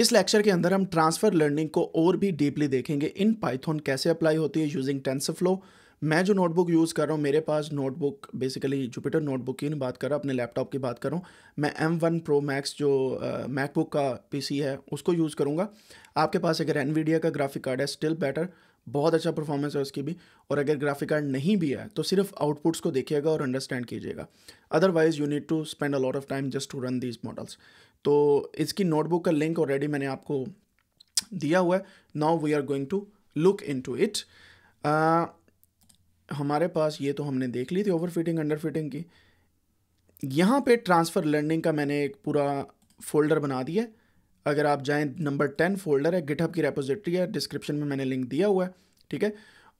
इस लेक्चर के अंदर हम ट्रांसफर लर्निंग को और भी डीपली देखेंगे इन पाइथन कैसे अप्लाई होती है यूजिंग फ्लो मैं जो नोटबुक यूज़ कर रहा हूँ मेरे पास नोटबुक बेसिकली जुपिटर नोटबुक की नहीं बात कर रहा अपने लैपटॉप की बात कर रहा हूँ मैं एम वन प्रो मैक्स जो मैकबुक का पी है उसको यूज़ करूँगा आपके पास अगर एन का ग्राफिक कार्ड है स्टिल बेटर बहुत अच्छा परफॉर्मेंस है उसकी भी और अगर ग्राफिक कार्ड नहीं भी है तो सिर्फ आउटपुट्स को देखिएगा और अंडरस्टैंड कीजिएगा otherwise you need to spend a lot of time just to run these models तो इसकी नोटबुक का लिंक ऑलरेडी मैंने आपको दिया हुआ है now we are going to look into it हमारे पास ये तो हमने देख ली थी ओवर फिटिंग अंडर फिटिंग की यहाँ पे ट्रांसफ़र लर्निंग का मैंने एक पूरा फोल्डर बना दिया है अगर आप जाएं नंबर टेन फोल्डर है गिटहब की रेपोजिटरी है डिस्क्रिप्शन में मैंने लिंक दिया हुआ है ठीक है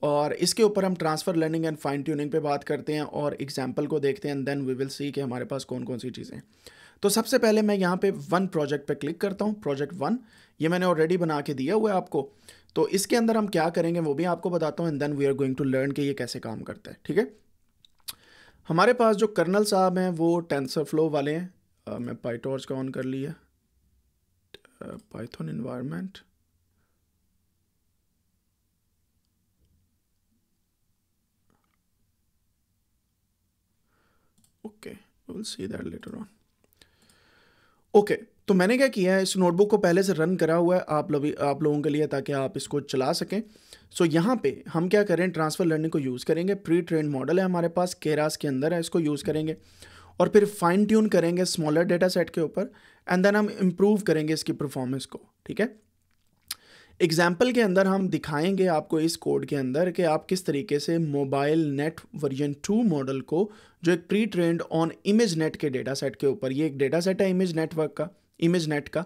और इसके ऊपर हम transfer learning and fine tuning पे बात करते हैं और एग्जाम्पल को देखते हैं and then we will see कि हमारे पास कौन कौन सी चीज़ें हैं तो सबसे पहले मैं यहाँ पे वन प्रोजेक्ट पे क्लिक करता हूँ प्रोजेक्ट वन ये मैंने ऑलरेडी बना के दिया हुआ है आपको तो इसके अंदर हम क्या करेंगे वो भी आपको बताता हूँ and then we are going to learn के ये कैसे काम करता है ठीक है हमारे पास जो कर्नल साहब हैं वो टेंसर फ्लो वाले हैं मैं पाइटॉर्च का ऑन कर लिया Python environment okay will see that later on okay तो मैंने क्या किया है इस नोटबुक को पहले से रन करा हुआ है आप लोग आप लोगों के लिए ताकि आप इसको चला सकें सो so, यहाँ पे हम क्या करें ट्रांसफ़र लर्निंग को यूज़ करेंगे प्री ट्रेन मॉडल है हमारे पास केरास के अंदर है इसको यूज़ करेंगे और फिर फाइन ट्यून करेंगे स्मॉलर डेटा सेट के ऊपर एंड देन हम इम्प्रूव करेंगे इसकी परफॉर्मेंस को ठीक है एग्जाम्पल के अंदर हम दिखाएंगे आपको इस कोड के अंदर कि आप किस तरीके से MobileNet version two model को जो एक pre trained on ImageNet के डेटा सेट के ऊपर ये एक डेटा सेट है इमेज नेटवर्क का इमेज नेट का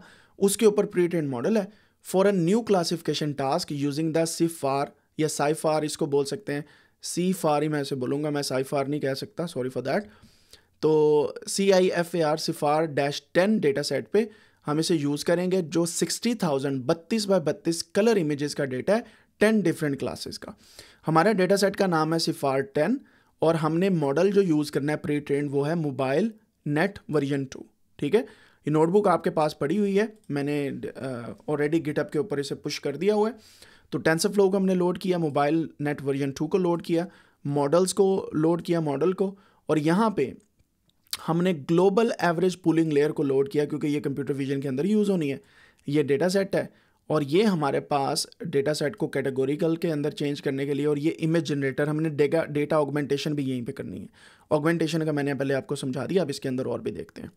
उसके ऊपर प्री ट्रेंड मॉडल है for a new classification task using the CIFAR या साइफार इसको बोल सकते हैं सी फार ही मैं ऐसे बोलूँगा मैं साइफार नहीं कह सकता सॉरी फॉर दैट तो C I F A R CIFAR dash ten data set पर हम इसे यूज़ करेंगे जो सिक्सटी थाउजेंड बत्तीस बाई बत्तीस कलर इमेजेस का डेटा है टेन डिफरेंट क्लासेस का हमारा डेटा सेट का नाम है सिफार टेन और हमने मॉडल जो यूज़ करना है प्री ट्रेंड वो है मोबाइल नेट वर्जन टू ठीक है ये नोटबुक आपके पास पड़ी हुई है मैंने ऑलरेडी गिटअप के ऊपर इसे पुश कर दिया हुआ है तो टेंस फ्लो को हमने लोड किया मोबाइल नेट वर्जन टू को लोड किया मॉडल्स को लोड किया मॉडल को और यहाँ पे हमने ग्लोबल एवरेज पूलिंग लेयर को लोड किया क्योंकि ये कंप्यूटर विजन के अंदर यूज़ होनी है ये डेटा सेट है और ये हमारे पास डेटा सेट को कैटेगोरिकल के अंदर चेंज करने के लिए और ये इमेज जनरेटर हमने डेगा डेटा ऑगमेंटेशन भी यहीं पे करनी है ऑगमेंटेशन का मैंने पहले आपको समझा दिया अब इसके अंदर और भी देखते हैं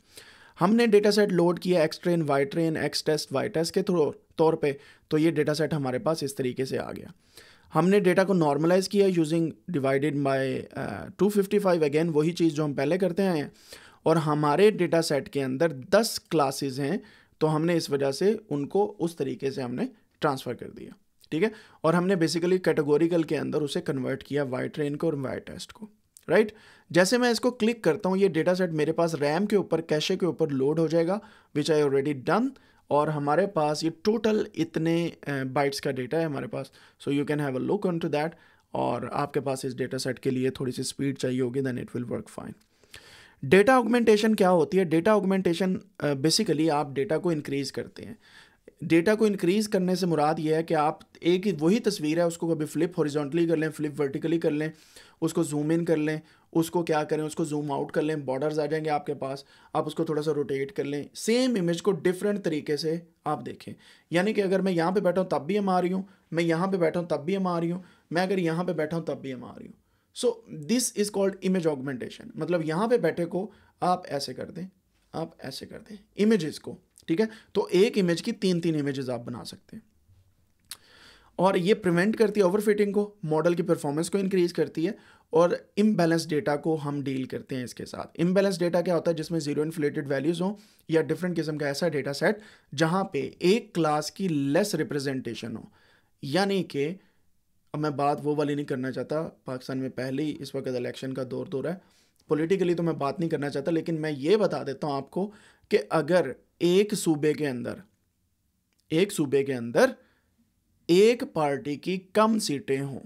हमने डेटा सेट लोड किया X train Y train X test Y test के तौर पे तो ये डेटा सेट हमारे पास इस तरीके से आ गया हमने डेटा को नॉर्मलाइज़ किया यूजिंग डिवाइडेड बाय 255 अगेन वही चीज़ जो हम पहले करते आए हैं और हमारे डेटा सेट के अंदर 10 क्लासेस हैं तो हमने इस वजह से उनको उस तरीके से हमने ट्रांसफ़र कर दिया ठीक है और हमने बेसिकली कैटेगोरिकल के अंदर उसे कन्वर्ट किया वाई ट्रेन को और वाई टेस्ट को राइट right? जैसे मैं इसको क्लिक करता हूँ ये डेटा सेट मेरे पास रैम के ऊपर कैशे के ऊपर लोड हो जाएगा विच आई ऑलरेडी डन और हमारे पास ये टोटल इतने बाइट्स का डेटा है हमारे पास so you can have a look on to that और आपके पास इस डेटा सेट के लिए थोड़ी सी स्पीड चाहिए होगी then it will work fine data augmentation क्या होती है डेटा ऑगमेंटेशन बेसिकली आप डेटा को इंक्रीज़ करते हैं डेटा को इंक्रीज़ करने से मुराद ये है कि आप एक ही वही तस्वीर है उसको कभी फ्लिप हॉरिजॉन्टली कर लें फ्लिप वर्टिकली कर लें उसको जूम इन कर लें उसको क्या करें उसको जूम आउट कर लें बॉर्डर्स आ जाएंगे आपके पास आप उसको थोड़ा सा रोटेट कर लें सेम इमेज को डिफरेंट तरीके से आप देखें यानी कि अगर मैं यहाँ पे बैठा हूँ तब भी हम आ रही हूँ मैं यहाँ पे बैठा हूँ तब भी हम आ रही हूँ मैं अगर यहाँ पे बैठा हूँ तब भी हम आ रही हूँ so this is called image augmentation मतलब यहाँ पे बैठे को आप ऐसे कर दें आप ऐसे कर दें इमेज़ को ठीक है तो एक इमेज की तीन तीन इमेज आप बना सकते हैं और ये प्रिवेंट करती है ओवरफिटिंग को मॉडल की परफॉर्मेंस को इंक्रीज करती है और इम्बेलेंस डेटा को हम डील करते हैं इसके साथ इम्बेलेंस डेटा क्या होता है जिसमें जीरो इन्फ्लेटेड वैल्यूज़ हो या डिफरेंट किस्म का ऐसा डेटा सेट जहाँ पे एक क्लास की लेस रिप्रेजेंटेशन हो यानी कि अब मैं बात वो वाली नहीं करना चाहता पाकिस्तान में पहले ही इस वक्त इलेक्शन का दौर दौर है पॉलिटिकली तो मैं बात नहीं करना चाहता लेकिन मैं ये बता देता हूँ आपको कि अगर एक सूबे के अंदर एक सूबे के अंदर एक पार्टी की कम सीटें हों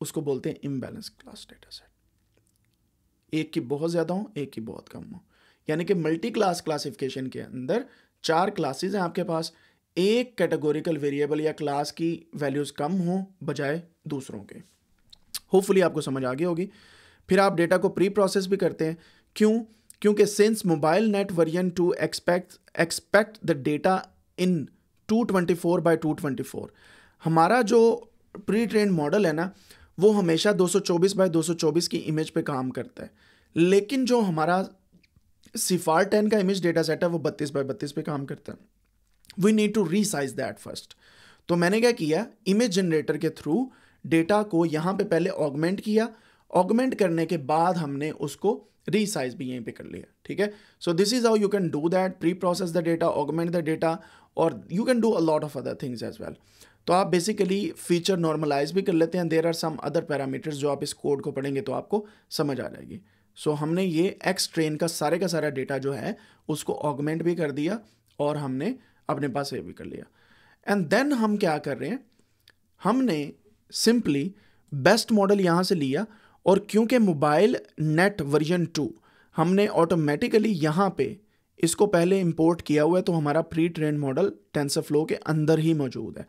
उसको बोलते हैं इम्बैलेंस क्लास डेटा सेट एक की बहुत ज़्यादा हो एक की बहुत कम हो यानी कि मल्टी क्लास क्लासिफिकेशन के अंदर चार क्लासेस हैं आपके पास एक कैटेगोरिकल वेरिएबल या क्लास की वैल्यूज़ कम हो बजाय दूसरों के होपफुली आपको समझ आ गई होगी फिर आप डेटा को प्री प्रोसेस भी करते हैं क्यों क्योंकि since MobileNet version two expect expect the data in two twenty four by two twenty four हमारा जो प्री ट्रेन मॉडल है ना वो हमेशा 224 बाय 224 की इमेज पे काम करता है लेकिन जो हमारा सिफार टेन का इमेज डेटा सेट है वो 32 बाय 32 पे काम करता है we need to resize that first तो मैंने क्या किया इमेज जनरेटर के थ्रू डेटा को यहाँ पे पहले ऑगमेंट किया ऑगमेंट करने के बाद हमने उसको रीसाइज भी यहीं पे कर लिया ठीक है so this is how you can do that pre process the data augment the data और you can do a lot of other things as well तो आप बेसिकली फीचर नॉर्मलाइज भी कर लेते हैं there are some other parameters जो आप इस कोड को पढ़ेंगे तो आपको समझ आ जाएगी सो so, हमने ये एक्स ट्रेन का सारे का सारा डेटा जो है उसको ऑगमेंट भी कर दिया और हमने अपने पास सेव भी कर लिया एंड देन हम क्या कर रहे हैं हमने सिंपली बेस्ट मॉडल यहाँ से लिया और क्योंकि मोबाइल नेट वर्जन टू हमने ऑटोमेटिकली यहाँ पे इसको पहले इंपोर्ट किया हुआ है तो हमारा pre trained model TensorFlow के अंदर ही मौजूद है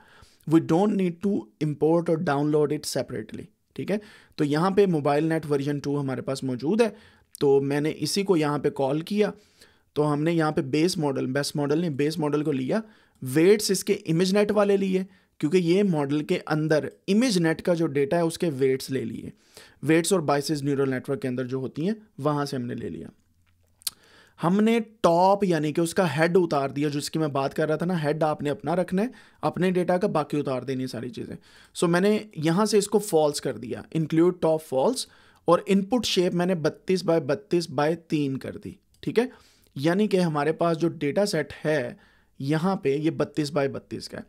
we don't need to import और डाउनलोड इट सेपरेटली ठीक है तो यहाँ पे मोबाइल नेट वर्जन टू हमारे पास मौजूद है तो मैंने इसी को यहाँ पे कॉल किया तो हमने यहाँ पे बेस मॉडल बेस्ट मॉडल ने बेस मॉडल को लिया वेट्स इसके इमेज नेट वाले लिए क्योंकि ये मॉडल के अंदर इमेज नेट का जो डेटा है उसके वेट्स ले लिए वेट्स और बाइसिस न्यूरल नेटवर्क के अंदर जो होती हैं वहाँ से हमने ले लिया हमने टॉप यानी कि उसका हेड उतार दिया जिसकी मैं बात कर रहा था ना हेड आपने अपना रखना है अपने डेटा का बाकी उतार देनी सारी चीज़ें सो so, मैंने यहाँ से इसको फॉल्स कर दिया इंक्लूड टॉप फॉल्स और इनपुट शेप मैंने बत्तीस बाय बत्तीस बाय तीन कर दी ठीक है यानी कि हमारे पास जो डेटा सेट है यहाँ पे ये बत्तीस बाय बत्तीस का है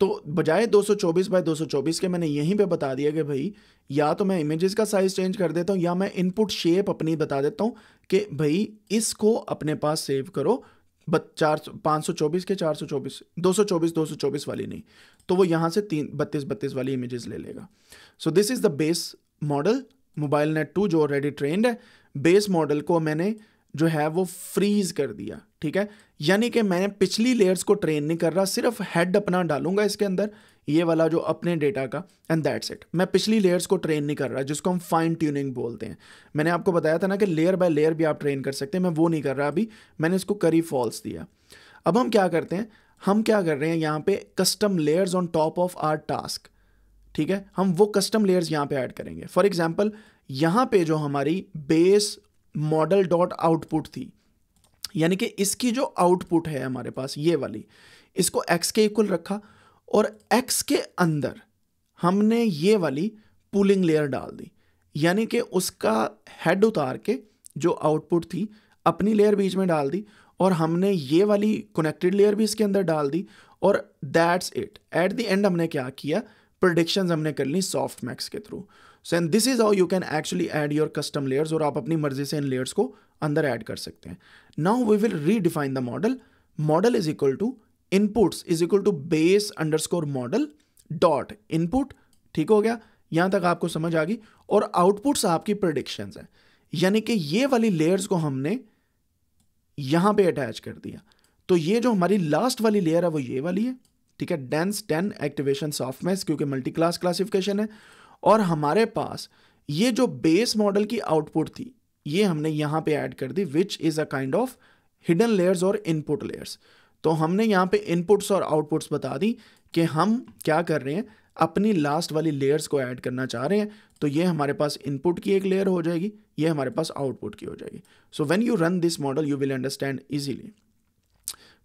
तो बजाय 224 बाय 224 के मैंने यहीं पे बता दिया कि भाई या तो मैं इमेजेस का साइज़ चेंज कर देता हूँ या मैं इनपुट शेप अपनी बता देता हूँ कि भाई इसको अपने पास सेव करो बत चार पाँच सौ चौबीस के चार सौ चौबीस दो सौ चौबीस दो सौ चौबीस वाली नहीं तो वो यहाँ से तीन बत्तीस बत्तीस वाली इमेजेस ले लेगा so this is the base model MobileNet two जो ऑलरेडी ट्रेंड है बेस मॉडल को मैंने जो है वो फ्रीज कर दिया ठीक है यानी कि मैंने पिछली लेयर्स को ट्रेन नहीं कर रहा सिर्फ हेड अपना डालूंगा इसके अंदर ये वाला जो अपने डेटा का एंड दैट्स इट मैं पिछली लेयर्स को ट्रेन नहीं कर रहा जिसको हम फाइन ट्यूनिंग बोलते हैं मैंने आपको बताया था ना कि लेयर बाय लेयर भी आप ट्रेन कर सकते हैं मैं वो नहीं कर रहा अभी मैंने इसको करी फॉल्स दिया अब हम क्या करते हैं हम क्या कर रहे हैं यहाँ पे custom layers on top of our task ठीक है हम वो कस्टम लेयर्स यहाँ पे ऐड करेंगे फॉर एग्जाम्पल यहाँ पे जो हमारी बेस मॉडल डॉट आउटपुट थी यानी कि इसकी जो आउटपुट है हमारे पास ये वाली इसको एक्स के इक्वल रखा और एक्स के अंदर हमने ये वाली पुलिंग लेयर डाल दी यानी कि उसका हेड उतार के जो आउटपुट थी अपनी लेयर बीच में डाल दी और हमने ये वाली कनेक्टेड लेयर भी इसके अंदर डाल दी और that's it at the end हमने क्या किया प्रोडिक्शन हमने कर ली सॉफ्ट मैक्स के through so and this is how you can actually add your custom layers और आप अपनी मर्जी से इन लेयर्स को अंदर ऐड कर सकते हैं now we will redefine the model model is equal to inputs is equal to base underscore model dot input ठीक हो गया यहां तक आपको समझ आ गई और आउटपुट्स आपकी प्रोडिक्शन है यानी कि ये वाली लेयर्स को हमने यहां पे अटैच कर दिया तो ये जो हमारी लास्ट वाली लेयर है वो ये वाली है ठीक है डेंस टेन एक्टिवेशन सॉफ्टमेस क्योंकि मल्टी क्लास क्लासिफिकेशन है और हमारे पास ये जो बेस मॉडल की आउटपुट थी ये हमने यहाँ पे ऐड कर दी which is a kind of hidden layers और इनपुट लेयर्स तो हमने यहाँ पे इनपुट्स और आउटपुट्स बता दी कि हम क्या कर रहे हैं अपनी लास्ट वाली लेयर्स को ऐड करना चाह रहे हैं तो ये हमारे पास इनपुट की एक लेयर हो जाएगी ये हमारे पास आउटपुट की हो जाएगी so when you run this model you will understand easily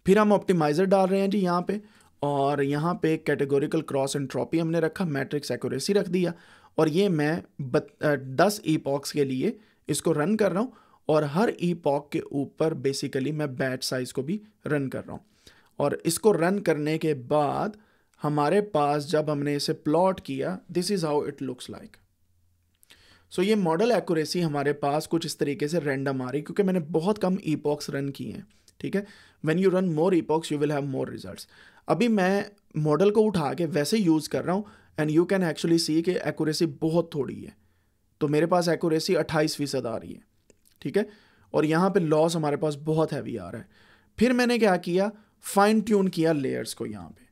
फिर हम ऑप्टिमाइज़र डाल रहे हैं जी यहाँ पे और यहाँ पे कैटेगोरिकल क्रॉस ट्रॉपी हमने रखा मैट्रिक्स एक्यूरेसी रख दिया और ये मैं बत, दस ई पॉक्स के लिए इसको रन कर रहा हूँ और हर ई पॉक के ऊपर बेसिकली मैं बैच साइज़ को भी रन कर रहा हूँ और इसको रन करने के बाद हमारे पास जब हमने इसे प्लॉट किया this is how it looks like so ये मॉडल एक्यूरेसी हमारे पास कुछ इस तरीके से रैंडम आ रही क्योंकि मैंने बहुत कम ई पॉक्स रन किए हैं ठीक है when you run more epochs you will have more result अभी मैं मॉडल को उठा के वैसे यूज़ कर रहा हूँ and you can actually see कि एक्यूरेसी बहुत थोड़ी है तो मेरे पास एक्यूरेसी अट्ठाईस फीसद आ रही है ठीक है और यहाँ पे लॉस हमारे पास बहुत हैवी आ रहा है फिर मैंने क्या किया फाइन ट्यून किया लेयर्स को यहाँ पे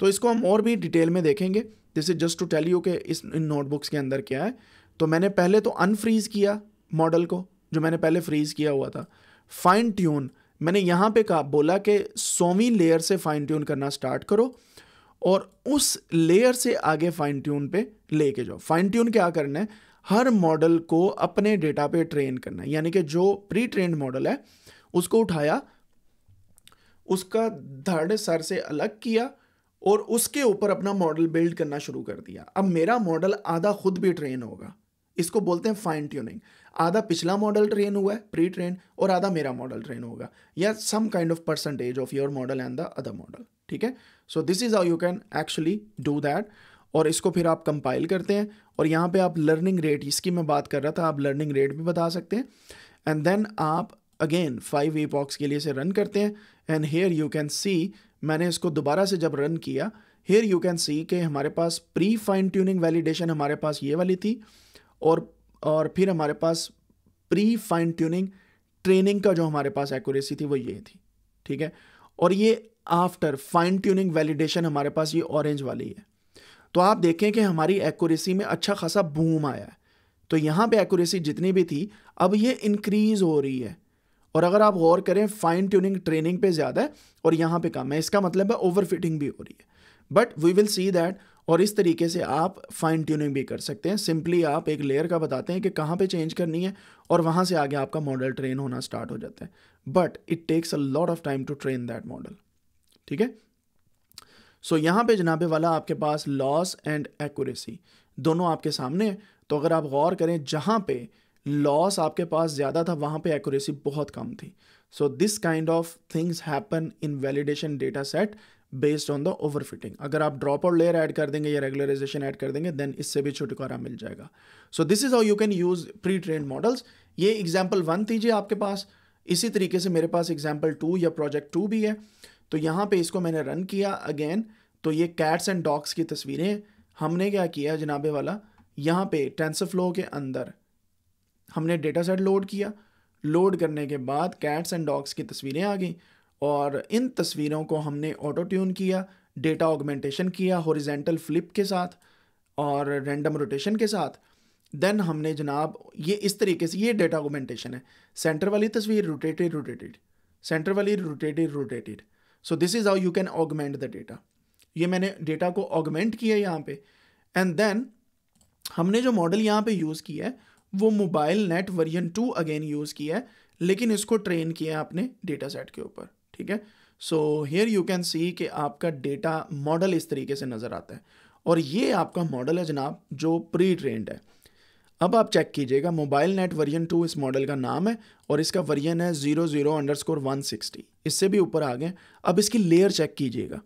तो इसको हम और भी डिटेल में देखेंगे this is just to tell you के इस इन नोटबुक्स के अंदर क्या है तो मैंने पहले तो अनफ्रीज़ किया मॉडल को जो मैंने पहले फ्रीज़ किया हुआ था फाइन ट्यून मैंने यहाँ पे कहा बोला कि सौवीं लेयर से फाइन ट्यून करना स्टार्ट करो और उस लेयर से आगे फाइन ट्यून पे लेके जाओ फाइन ट्यून क्या करना है हर मॉडल को अपने डेटा पे ट्रेन करना है यानी कि जो प्री ट्रेन मॉडल है उसको उठाया उसका धड़ सर से अलग किया और उसके ऊपर अपना मॉडल बिल्ड करना शुरू कर दिया अब मेरा मॉडल आधा खुद भी ट्रेन होगा इसको बोलते हैं फाइन ट्यूनिंग आधा पिछला मॉडल ट्रेन हुआ है प्री ट्रेन और आधा मेरा मॉडल ट्रेन होगा या some kind of percentage of your model and the other model ठीक है so this is how you can actually do that और इसको फिर आप कंपाइल करते हैं और यहाँ पे आप लर्निंग रेट इसकी मैं बात कर रहा था आप लर्निंग रेट भी बता सकते हैं एंड देन आप अगेन फाइव बॉक्स के लिए इसे रन करते हैं and here you can see मैंने इसको दोबारा से जब रन किया हेयर यू कैन सी कि हमारे पास प्री फाइन ट्यूनिंग वैलिडेशन हमारे पास ये वाली थी और और फिर हमारे पास प्री फाइन ट्यूनिंग ट्रेनिंग का जो हमारे पास एक्यूरेसी थी वो ये थी ठीक है और ये आफ्टर फाइन ट्यूनिंग वैलिडेशन हमारे पास ये ऑरेंज वाली है तो आप देखें कि हमारी एक्यूरेसी में अच्छा खासा बूम आया है तो यहाँ पे एक्यूरेसी जितनी भी थी अब ये इंक्रीज हो रही है और अगर आप गौर करें फाइन ट्यूनिंग ट्रेनिंग पे ज़्यादा है और यहाँ पे कम है इसका मतलब है ओवर फिटिंग भी हो रही है but we will see that और इस तरीके से आप फाइन ट्यूनिंग भी कर सकते हैं सिंपली आप एक लेयर का बताते हैं कि कहाँ पे चेंज करनी है और वहाँ से आगे आपका मॉडल ट्रेन होना स्टार्ट हो जाता है but it takes a lot of time to train that model ठीक है सो यहाँ पे जनाबे वाला आपके पास लॉस एंड एक्यूरेसी दोनों आपके सामने हैं तो अगर आप गौर करें जहाँ पे लॉस आपके पास ज़्यादा था वहाँ पे एक्यूरेसी बहुत कम थी so this kind of things happen in validation data set based on the overfitting अगर आप ड्रॉप आउट लेयर ऐड कर देंगे या रेगुलराइजेशन ऐड कर देंगे देन इससे भी छुटकारा मिल जाएगा so this is how you can use pre train models ये एग्जाम्पल वन थी जी आपके पास इसी तरीके से मेरे पास एग्जाम्पल टू या प्रोजेक्ट टू भी है तो यहाँ पे इसको मैंने रन किया अगेन तो ये कैट्स एंड डॉग्स की तस्वीरें हमने क्या किया जनाबे वाला यहाँ पे टेंसर फ्लो के अंदर हमने डेटा सेट लोड किया लोड करने के बाद कैट्स एंड डॉग्स की तस्वीरें आ गई और इन तस्वीरों को हमने ऑटो ट्यून किया डेटा ऑगमेंटेशन किया हॉरिजेंटल फ्लिप के साथ और रैंडम रोटेशन के साथ देन हमने जनाब ये इस तरीके से ये डेटा ऑगमेंटेशन है सेंटर वाली तस्वीर रोटेटेड रोटेटेड सेंटर वाली rotated rotated so this is how you can augment the data ये मैंने डेटा को ऑगमेंट किया यहाँ पे एंड देन हमने जो मॉडल यहाँ पे यूज़ किया है वो MobileNet version two again use किया है लेकिन इसको ट्रेन किया है आपने डेटा सेट के ऊपर ठीक है so here you can see कि आपका डेटा मॉडल इस तरीके से नज़र आता है और ये आपका मॉडल है जनाब जो प्री ट्रेंड है अब आप चेक कीजिएगा मोबाइल नेट वर्जन टू इस मॉडल का नाम है और इसका वर्जन है zero zero underscore one sixty इससे भी ऊपर आ गए अब इसकी लेयर चेक कीजिएगा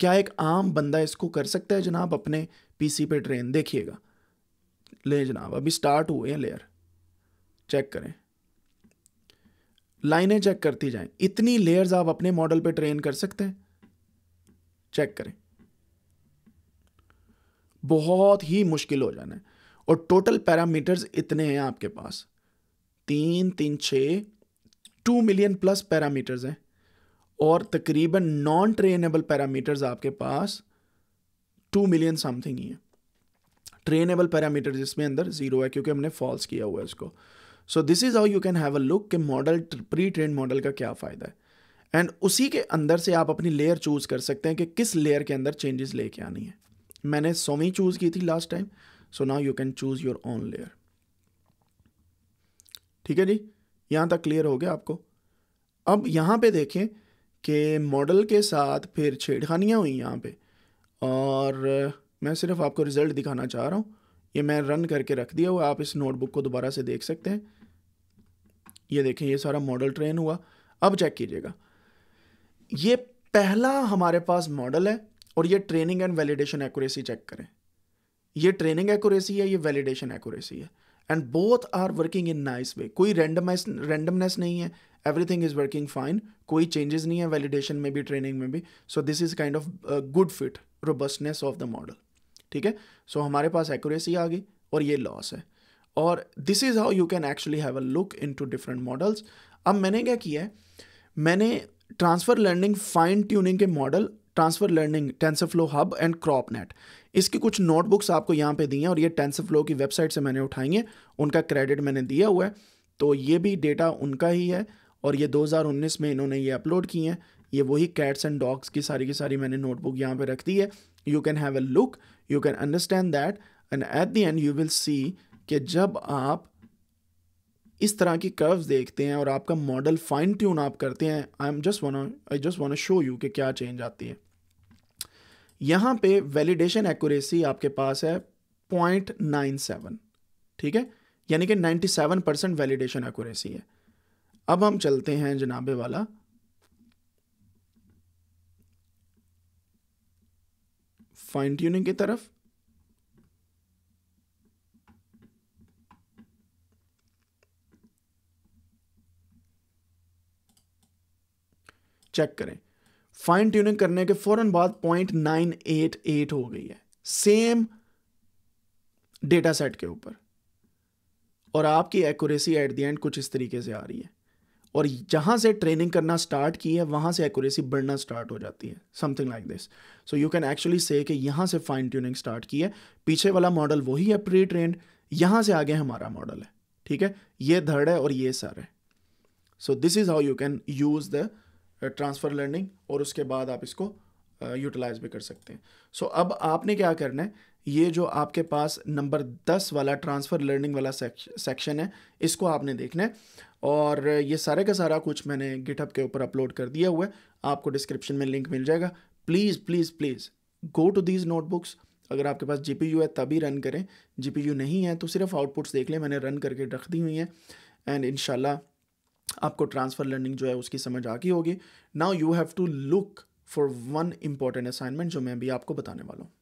क्या एक आम बंदा इसको कर सकता है जनाब अपने पीसी पे ट्रेन देखिएगा ले जनाब अभी स्टार्ट हुए हैं लेयर चेक करें लाइनें चेक करती जाएं इतनी लेयर्स आप अपने मॉडल पे ट्रेन कर सकते हैं चेक करें बहुत ही मुश्किल हो जाना है और टोटल पैरामीटर्स इतने हैं आपके पास तीन तीन छ टू मिलियन प्लस पैरामीटर्स हैं और तकरीबन नॉन ट्रेनेबल पैरामीटर्स आपके पास टू मिलियन समथिंग ही है ट्रेनेबल पैरामीटर इसमें अंदर ज़ीरो है क्योंकि हमने फॉल्स किया हुआ है इसको so this is how you can have a look के मॉडल प्री ट्रेंड मॉडल का क्या फ़ायदा है एंड उसी के अंदर से आप अपनी लेयर चूज़ कर सकते हैं कि किस लेयर के अंदर चेंजेस लेके आनी है मैंने सोमी चूज़ की थी last time so now you can choose your own layer ठीक है जी यहां तक क्लियर हो गया आपको अब यहां पे देखें कि मॉडल के साथ फिर छेड़खानियां हुई यहां पे और मैं सिर्फ आपको रिज़ल्ट दिखाना चाह रहा हूं ये मैं रन करके रख दिया हुआ आप इस नोटबुक को दोबारा से देख सकते हैं ये देखें ये सारा मॉडल ट्रेन हुआ अब चेक कीजिएगा ये पहला हमारे पास मॉडल है और ये training and validation accuracy check करें ये ट्रेनिंग एक्यूरेसी है ये वैलिडेशन एक्यूरेसी है and both are working in nice way कोई रेंडमाइज रेंडमनेस नहीं है एवरीथिंग इज़ वर्किंग फाइन कोई चेंजेस नहीं है वैलिडेशन में भी ट्रेनिंग में भी so this is kind of good fit robustness of the model ठीक है सो हमारे पास एक्यूरेसी आ गई और ये लॉस है और this is how you can actually have a look into different models अब मैंने क्या किया है मैंने ट्रांसफ़र लर्निंग फाइन ट्यूनिंग के model transfer learning TensorFlow hub and crop net इसकी कुछ नोटबुक्स आपको यहाँ पे दी हैं और ये टेंसरफ्लो की वेबसाइट से मैंने उठाई हैं उनका क्रेडिट मैंने दिया हुआ है तो ये भी डेटा उनका ही है और ये 2019 में इन्होंने ये अपलोड किए हैं ये वही कैट्स एंड डॉग्स की सारी की सारी मैंने नोटबुक यहाँ पे रख दी है you can have a look you can understand that and at the end you will see कि जब आप इस तरह की कर्व्स देखते हैं और आपका मॉडल फाइन ट्यून आप करते हैं I am just want I just want show you कि क्या चेंज आती है यहाँ पे वैलिडेशन एक्यूरेसी आपके पास है पॉइंट नाइन सेवन ठीक है यानी कि ninety seven percent validation accuracy है अब हम चलते हैं जनाबे वाला फाइन ट्यूनिंग की तरफ चेक करें फाइन ट्यूनिंग करने के फौरन बाद पॉइंट नाइन एट एट हो गई है सेम डेटा सेट के ऊपर और आपकी एक्यूरेसी एट द एंड कुछ इस तरीके से आ रही है और जहाँ से ट्रेनिंग करना स्टार्ट की है वहाँ से एक्यूरेसी बढ़ना स्टार्ट हो जाती है something like this so you can actually say कि यहाँ से फाइन ट्यूनिंग स्टार्ट की है पीछे वाला मॉडल वही है प्री ट्रेंड यहाँ से आगे हमारा मॉडल है ठीक है ये धड़ है और ये सर है so this is how you can use the transfer learning और उसके बाद आप इसको यूटिलाइज भी कर सकते हैं सो so, अब आपने क्या करना है ये जो आपके पास नंबर दस वाला ट्रांसफ़र लर्निंग वाला सेक्शन है इसको आपने देखना है और ये सारे का सारा कुछ मैंने गिटअप के ऊपर अपलोड कर दिया हुआ है आपको डिस्क्रिप्शन में लिंक मिल जाएगा please please please go to these notebooks अगर आपके पास जी है तभी रन करें जी नहीं है तो सिर्फ आउटपुट्स देख लें मैंने रन करके रख दी हुई हैं एंड इन आपको ट्रांसफ़र लर्निंग जो है उसकी समझ आ गई होगी now you have to look for one important assignment जो मैं अभी आपको बताने वाला हूँ